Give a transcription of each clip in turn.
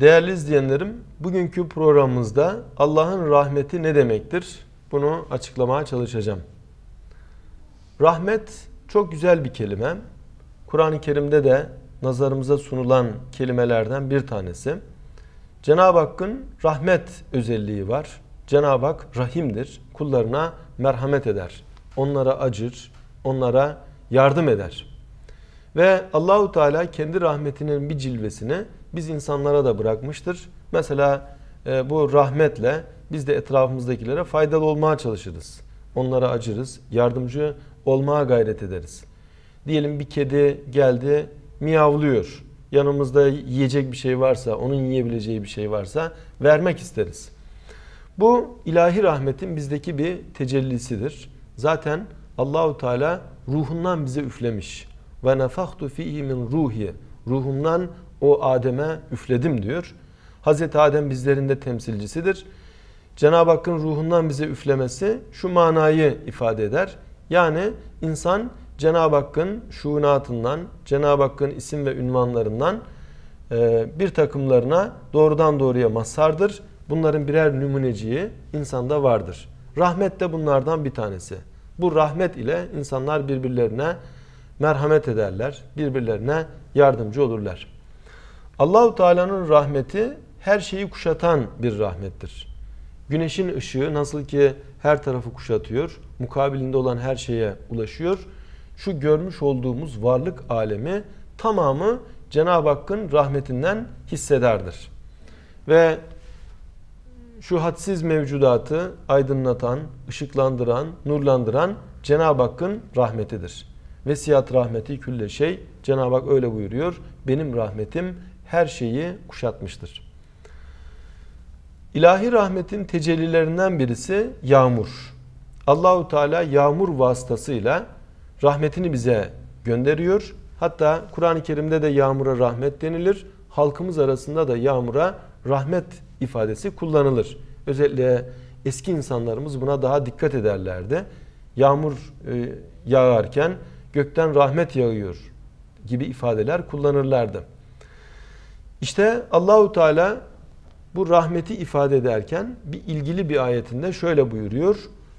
Değerli izleyenlerim, bugünkü programımızda Allah'ın rahmeti ne demektir? Bunu açıklamaya çalışacağım. Rahmet çok güzel bir kelime. Kur'an-ı Kerim'de de nazarımıza sunulan kelimelerden bir tanesi. Cenab-ı Hakk'ın rahmet özelliği var. Cenab-ı Hak rahimdir. Kullarına merhamet eder. Onlara acır, onlara yardım eder. Ve Allahu Teala kendi rahmetinin bir cilvesini biz insanlara da bırakmıştır. Mesela e, bu rahmetle biz de etrafımızdakilere faydalı olmaya çalışırız. Onlara acırız, yardımcı olmaya gayret ederiz. Diyelim bir kedi geldi, miyavlıyor. Yanımızda yiyecek bir şey varsa, onun yiyebileceği bir şey varsa vermek isteriz. Bu ilahi rahmetin bizdeki bir tecellisidir. Zaten Allahu Teala ruhundan bize üflemiş. Ve nefahtu fihi min ruhi. Ruhumdan o Adem'e üfledim diyor. Hazreti Adem bizlerin de temsilcisidir. Cenab-ı Hakk'ın ruhundan bize üflemesi şu manayı ifade eder. Yani insan Cenab-ı Hakk'ın şuunatından, Cenab-ı Hakk'ın isim ve ünvanlarından e, bir takımlarına doğrudan doğruya mazhardır. Bunların birer numuneciği insanda vardır. Rahmet de bunlardan bir tanesi. Bu rahmet ile insanlar birbirlerine merhamet ederler, birbirlerine yardımcı olurlar. Allahu Teala'nın rahmeti her şeyi kuşatan bir rahmettir. Güneşin ışığı nasıl ki her tarafı kuşatıyor, mukabilinde olan her şeye ulaşıyor. Şu görmüş olduğumuz varlık alemi tamamı Cenab-ı Hakk'ın rahmetinden hissederdir. Ve şu hadsiz mevcudatı aydınlatan, ışıklandıran, nurlandıran Cenab-ı Hakk'ın rahmetidir. Vesiyat rahmeti külle şey. Cenab-ı Hak öyle buyuruyor. Benim rahmetim her şeyi kuşatmıştır. İlahi rahmetin tecellilerinden birisi yağmur. Allahu Teala yağmur vasıtasıyla rahmetini bize gönderiyor. Hatta Kur'an-ı Kerim'de de yağmura rahmet denilir. Halkımız arasında da yağmura rahmet ifadesi kullanılır. Özellikle eski insanlarımız buna daha dikkat ederlerdi. Yağmur e, yağarken gökten rahmet yağıyor gibi ifadeler kullanırlardı. İşte Allahu Teala bu rahmeti ifade ederken bir ilgili bir ayetinde şöyle buyuruyor.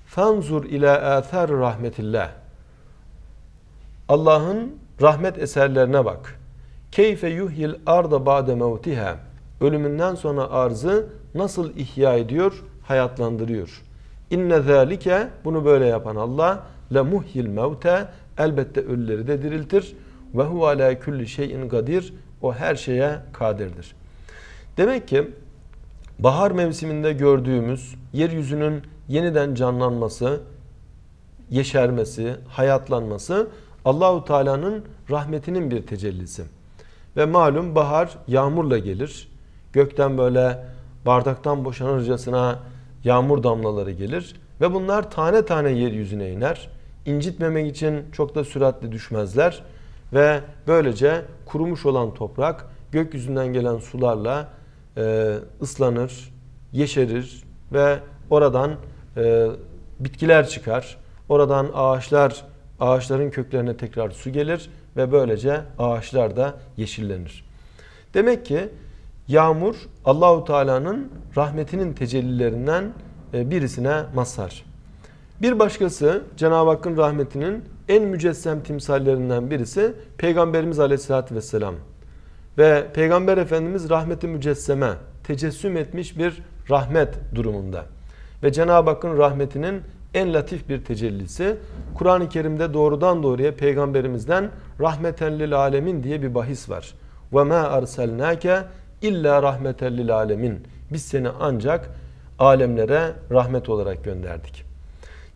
Fanzur ila athar rahmetillah. Allah'ın rahmet eserlerine bak. Keyfe yuhyil arda ba'de mevtiha. Ölümünden sonra arzı nasıl ihya ediyor, hayatlandırıyor. İnne zalike bunu böyle yapan Allah la muhyil mevte elbette ölüleri de diriltir ve huve ala kulli şeyin kadir o her şeye kadirdir. Demek ki bahar mevsiminde gördüğümüz yeryüzünün yeniden canlanması, yeşermesi, hayatlanması Allahu Teala'nın rahmetinin bir tecellisi. Ve malum bahar yağmurla gelir. Gökten böyle bardaktan boşanırcasına yağmur damlaları gelir ve bunlar tane tane yeryüzüne iner. İncitmemek için çok da süratli düşmezler. Ve böylece kurumuş olan toprak gökyüzünden gelen sularla e, ıslanır, yeşerir ve oradan e, bitkiler çıkar. Oradan ağaçlar, ağaçların köklerine tekrar su gelir ve böylece ağaçlar da yeşillenir. Demek ki yağmur Allahu Teala'nın rahmetinin tecellilerinden e, birisine masar. Bir başkası Cenab-ı Hakk'ın rahmetinin en mücessem timsallerinden birisi Peygamberimiz Aleyhisselatü Vesselam. Ve Peygamber Efendimiz rahmeti mücesseme tecessüm etmiş bir rahmet durumunda. Ve Cenab-ı Hakk'ın rahmetinin en latif bir tecellisi Kur'an-ı Kerim'de doğrudan doğruya peygamberimizden rahmeten lil alemin diye bir bahis var. Ve ma erselnake illa rahmeten lil alemin. Biz seni ancak alemlere rahmet olarak gönderdik.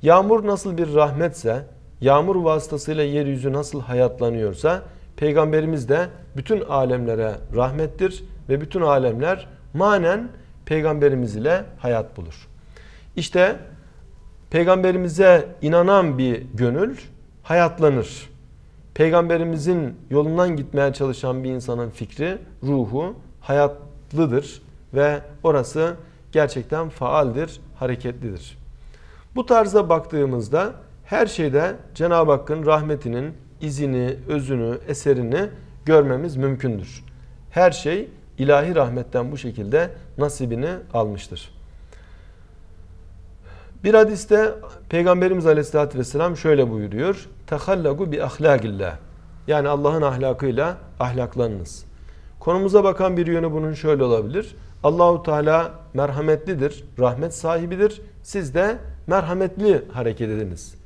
Yağmur nasıl bir rahmetse yağmur vasıtasıyla yeryüzü nasıl hayatlanıyorsa peygamberimiz de bütün alemlere rahmettir ve bütün alemler manen peygamberimiz ile hayat bulur. İşte peygamberimize inanan bir gönül hayatlanır. Peygamberimizin yolundan gitmeye çalışan bir insanın fikri, ruhu hayatlıdır ve orası gerçekten faaldir, hareketlidir. Bu tarza baktığımızda her şeyde Cenab-ı Hakk'ın rahmetinin izini, özünü, eserini görmemiz mümkündür. Her şey ilahi rahmetten bu şekilde nasibini almıştır. Bir hadiste Peygamberimiz Aleyhisselatü Vesselam şöyle buyuruyor. Tehallagu bi ahlakillah. Yani Allah'ın ahlakıyla ahlaklanınız. Konumuza bakan bir yönü bunun şöyle olabilir. Allahu Teala merhametlidir, rahmet sahibidir. Siz de merhametli hareket ediniz.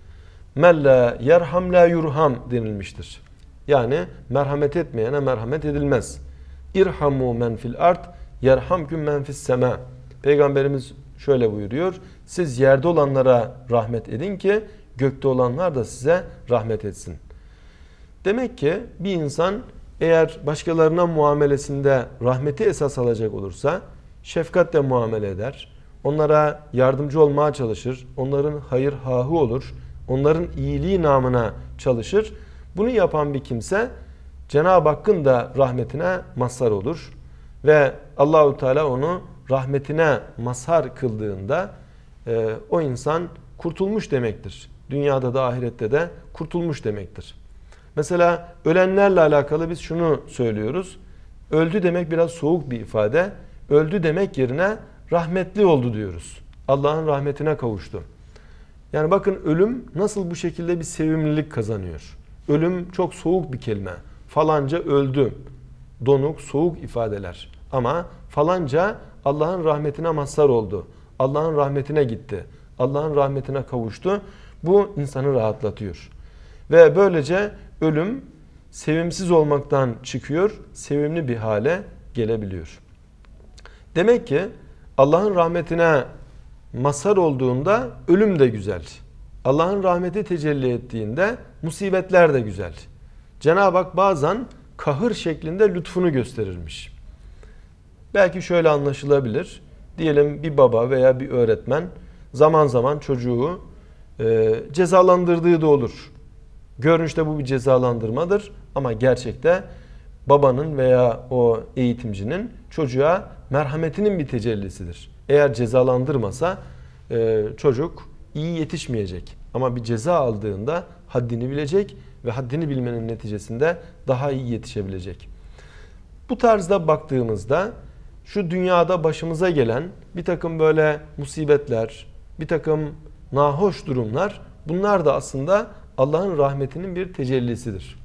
Men la yerham la yurham denilmiştir. Yani merhamet etmeyene merhamet edilmez. İrhamu men fil art yerhamküm men fis sema. Peygamberimiz şöyle buyuruyor. Siz yerde olanlara rahmet edin ki gökte olanlar da size rahmet etsin. Demek ki bir insan eğer başkalarına muamelesinde rahmeti esas alacak olursa şefkatle muamele eder. Onlara yardımcı olmaya çalışır. Onların hayır hahı olur. Onların iyiliği namına çalışır. Bunu yapan bir kimse Cenab-ı Hakk'ın da rahmetine mazhar olur. Ve Allahu Teala onu rahmetine mazhar kıldığında e, o insan kurtulmuş demektir. Dünyada da ahirette de kurtulmuş demektir. Mesela ölenlerle alakalı biz şunu söylüyoruz. Öldü demek biraz soğuk bir ifade. Öldü demek yerine rahmetli oldu diyoruz. Allah'ın rahmetine kavuştu. Yani bakın ölüm nasıl bu şekilde bir sevimlilik kazanıyor. Ölüm çok soğuk bir kelime. Falanca öldü. Donuk, soğuk ifadeler. Ama falanca Allah'ın rahmetine mazhar oldu. Allah'ın rahmetine gitti. Allah'ın rahmetine kavuştu. Bu insanı rahatlatıyor. Ve böylece ölüm sevimsiz olmaktan çıkıyor, sevimli bir hale gelebiliyor. Demek ki Allah'ın rahmetine Masar olduğunda ölüm de güzel. Allah'ın rahmeti tecelli ettiğinde musibetler de güzel. Cenab-ı Hak bazen kahır şeklinde lütfunu gösterirmiş. Belki şöyle anlaşılabilir. Diyelim bir baba veya bir öğretmen zaman zaman çocuğu e, cezalandırdığı da olur. Görünüşte bu bir cezalandırmadır ama gerçekte babanın veya o eğitimcinin çocuğa merhametinin bir tecellisidir. Eğer cezalandırmasa e, çocuk iyi yetişmeyecek. Ama bir ceza aldığında haddini bilecek ve haddini bilmenin neticesinde daha iyi yetişebilecek. Bu tarzda baktığımızda şu dünyada başımıza gelen bir takım böyle musibetler, bir takım nahoş durumlar bunlar da aslında Allah'ın rahmetinin bir tecellisidir.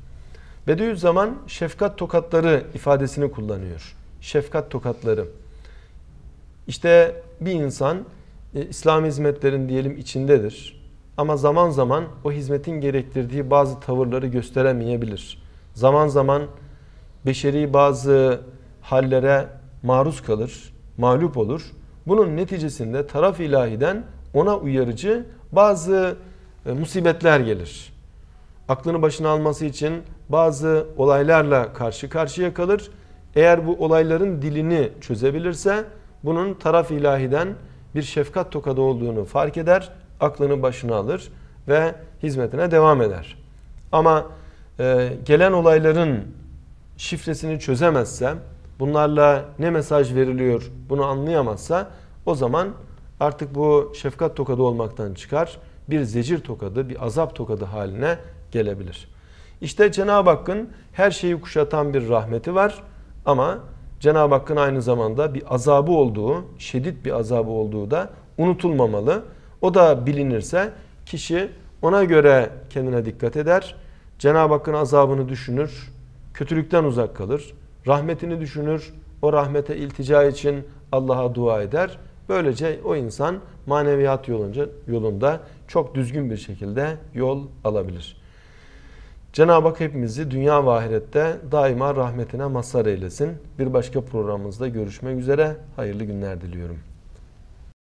Bediüzzaman şefkat tokatları ifadesini kullanıyor. Şefkat tokatları. İşte bir insan e, İslam hizmetlerin diyelim içindedir. Ama zaman zaman o hizmetin gerektirdiği bazı tavırları gösteremeyebilir. Zaman zaman beşeri bazı hallere maruz kalır, mağlup olur. Bunun neticesinde taraf ilahiden ona uyarıcı bazı e, musibetler gelir aklını başına alması için bazı olaylarla karşı karşıya kalır. Eğer bu olayların dilini çözebilirse bunun taraf ilahiden bir şefkat tokadı olduğunu fark eder, aklını başına alır ve hizmetine devam eder. Ama e, gelen olayların şifresini çözemezse, bunlarla ne mesaj veriliyor bunu anlayamazsa o zaman artık bu şefkat tokadı olmaktan çıkar, bir zecir tokadı, bir azap tokadı haline gelebilir. İşte Cenab-ı Hakk'ın her şeyi kuşatan bir rahmeti var ama Cenab-ı Hakk'ın aynı zamanda bir azabı olduğu, şiddet bir azabı olduğu da unutulmamalı. O da bilinirse kişi ona göre kendine dikkat eder. Cenab-ı Hakk'ın azabını düşünür, kötülükten uzak kalır. Rahmetini düşünür, o rahmete iltica için Allah'a dua eder. Böylece o insan maneviyat yolunca, yolunda çok düzgün bir şekilde yol alabilir. Cenab-ı Hak hepimizi dünya ve ahirette daima rahmetine mazhar eylesin. Bir başka programımızda görüşmek üzere. Hayırlı günler diliyorum.